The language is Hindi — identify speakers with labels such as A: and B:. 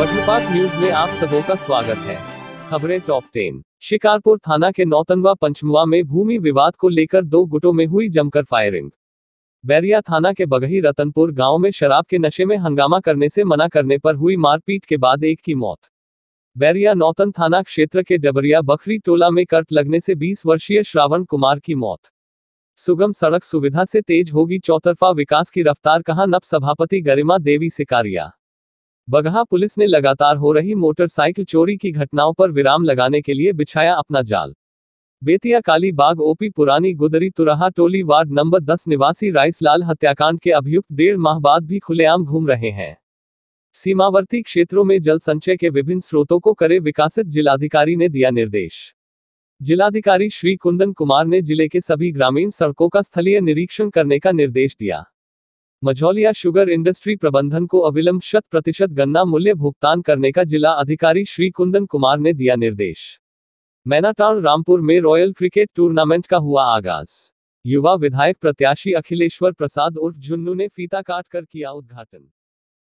A: वज्रपात न्यूज में आप सब का स्वागत है खबरें टॉप टेन शिकारपुर थाना के नौतनवा पंचमुआ में भूमि विवाद को लेकर दो गुटों में हुई जमकर फायरिंग बैरिया थाना के बगही रतनपुर गांव में शराब के नशे में हंगामा करने से मना करने पर हुई मारपीट के बाद एक की मौत बैरिया नौतन थाना क्षेत्र के डबरिया बखरी टोला में कर्ट लगने से 20 वर्षीय श्रावण कुमार की मौत सुगम सड़क सुविधा से तेज होगी चौतरफा विकास की रफ्तार कहा नप सभापति गरिमा देवी सिकारिया बगहा पुलिस ने लगातार हो रही मोटरसाइकिल चोरी की घटनाओं पर विराम लगाने के लिए बिछाया अपना जाल बेतिया काली बाग ओपी पुरानी गुदरी तुराहा टोली वार्ड नंबर 10 निवासी राइसलाल हत्याकांड के अभियुक्त डेढ़ माह बाद भी खुलेआम घूम रहे हैं सीमावर्ती क्षेत्रों में जल संचय के विभिन्न स्रोतों को करे विकासित जिलाधिकारी ने दिया निर्देश जिलाधिकारी श्री कुंदन कुमार ने जिले के सभी ग्रामीण सड़कों का स्थलीय निरीक्षण करने का निर्देश दिया मझौलिया शुगर इंडस्ट्री प्रबंधन को अविलंब शत प्रतिशत गन्ना मूल्य भुगतान करने का जिला अधिकारी श्री कुंदन कुमार ने दिया निर्देश मैनाटाउन रामपुर में रॉयल क्रिकेट टूर्नामेंट का हुआ आगाज युवा विधायक प्रत्याशी अखिलेश्वर प्रसाद उर्फ जुन्नू ने फीता काट कर किया उद्घाटन